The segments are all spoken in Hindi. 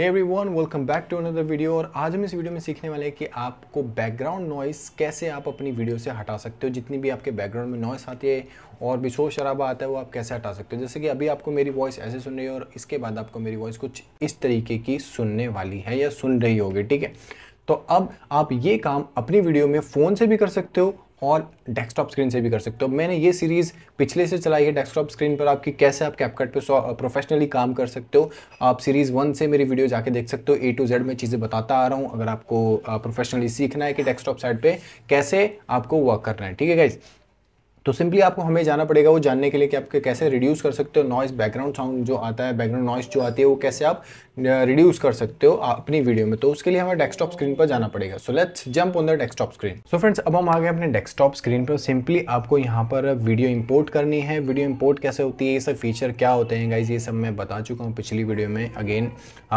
Hey one welcome back to another video और आज हम इस वीडियो में सीखने वाले हैं कि आपको बैकग्राउंड नॉइस कैसे आप अपनी वीडियो से हटा सकते हो जितनी भी आपके बैकग्राउंड में नॉइस आती है और भी शोर शराबा आता है वो आप कैसे हटा सकते हो जैसे कि अभी आपको मेरी वॉइस ऐसे सुन रही है और इसके बाद आपको मेरी वॉइस कुछ इस तरीके की सुनने वाली है या सुन रही होगी ठीक है तो अब आप ये काम अपनी वीडियो में फ़ोन से भी कर सकते हो और डेस्कटॉप स्क्रीन से भी कर सकते हो मैंने ये सीरीज़ पिछले से चलाई है डेस्कटॉप स्क्रीन पर आपकी कैसे आप कैपकट पे प्रोफेशनली काम कर सकते हो आप सीरीज़ वन से मेरी वीडियो जाके देख सकते हो ए टू जेड में चीज़ें बताता आ रहा हूँ अगर आपको प्रोफेशनली सीखना है कि डेस्कटॉप साइड पर कैसे आपको वर्क करना है ठीक है गाइज़ तो सिंपली आपको हमें जाना पड़ेगा वो जानने के लिए कि आप कैसे रिड्यूस कर सकते हो नॉइस बैकग्राउंड साउंड जो आता है बैकग्राउंड नॉइस जो आती है वो कैसे आप रिड्यूस कर सकते हो अपनी वीडियो में तो उसके लिए हमें डेस्कटॉप स्क्रीन पर जाना पड़ेगा so let's jump on the desktop screen so friends अब हम आ गए अपने डेस्कटॉप स्क्रीन पर सिंपली आपको यहाँ पर वीडियो इम्पोर्ट करनी है वीडियो इम्पोर्ट कैसे होती है ये सब फीचर क्या होते हैं गाइज ये सब मैं बता चुका हूँ पिछली वीडियो में अगेन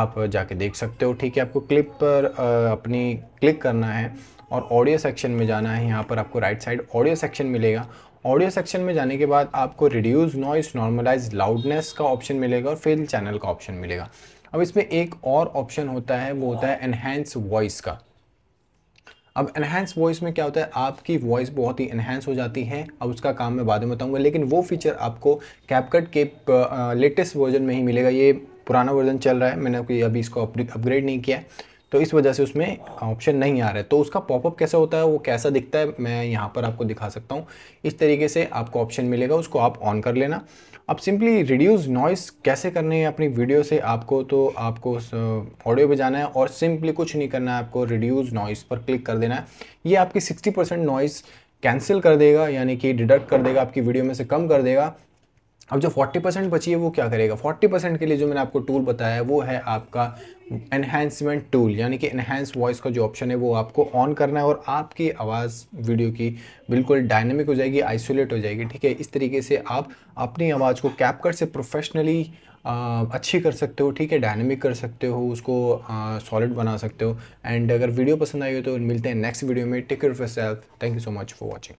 आप जाके देख सकते हो ठीक है आपको क्लिप पर अपनी क्लिक करना है और ऑडियो सेक्शन में जाना है यहाँ पर आपको राइट साइड ऑडियो सेक्शन मिलेगा ऑडियो सेक्शन में जाने के बाद आपको रिड्यूस नॉइस नॉर्मलाइज लाउडनेस का ऑप्शन मिलेगा और फेल चैनल का ऑप्शन मिलेगा अब इसमें एक और ऑप्शन होता है वो होता है एनहेंस हाँ। वॉइस का अब एनहेंस वॉइस में क्या होता है आपकी वॉइस बहुत ही एनहेंस हो जाती है अब उसका काम मैं बाद में बताऊंगा लेकिन वो फीचर आपको कैपकट के लेटेस्ट वर्जन में ही मिलेगा ये पुराना वर्जन चल रहा है मैंने अभी इसको अपग्रेड नहीं किया है तो इस वजह से उसमें ऑप्शन नहीं आ रहा है तो उसका पॉपअप कैसा होता है वो कैसा दिखता है मैं यहाँ पर आपको दिखा सकता हूँ इस तरीके से आपको ऑप्शन मिलेगा उसको आप ऑन कर लेना अब सिंपली रिड्यूस नॉइस कैसे करने हैं अपनी वीडियो से आपको तो आपको ऑडियो uh, पे जाना है और सिंपली कुछ नहीं करना है आपको रिड्यूस नॉइस पर क्लिक कर देना है ये आपकी 60 परसेंट नॉइस कैंसिल कर देगा यानी कि डिडक्ट कर देगा आपकी वीडियो में से कम कर देगा अब जो 40 परसेंट बची है वो क्या करेगा 40 परसेंट के लिए जो मैंने आपको टूल बताया है वो है आपका एनहेंसमेंट टूल यानी कि एनहेंस वॉइस का जो ऑप्शन है वो आपको ऑन करना है और आपकी आवाज़ वीडियो की बिल्कुल डायनेमिक हो जाएगी आइसोलेट हो जाएगी ठीक है इस तरीके से आप अपनी आवाज़ को कैपकर से प्रोफेशनली आ, अच्छी कर सकते हो ठीक है डायनेमिक कर सकते हो उसको सॉलिड बना सकते हो एंड अगर वीडियो पसंद आई हो तो मिलते हैं नेक्स्ट वीडियो में take care for self thank you so much for watching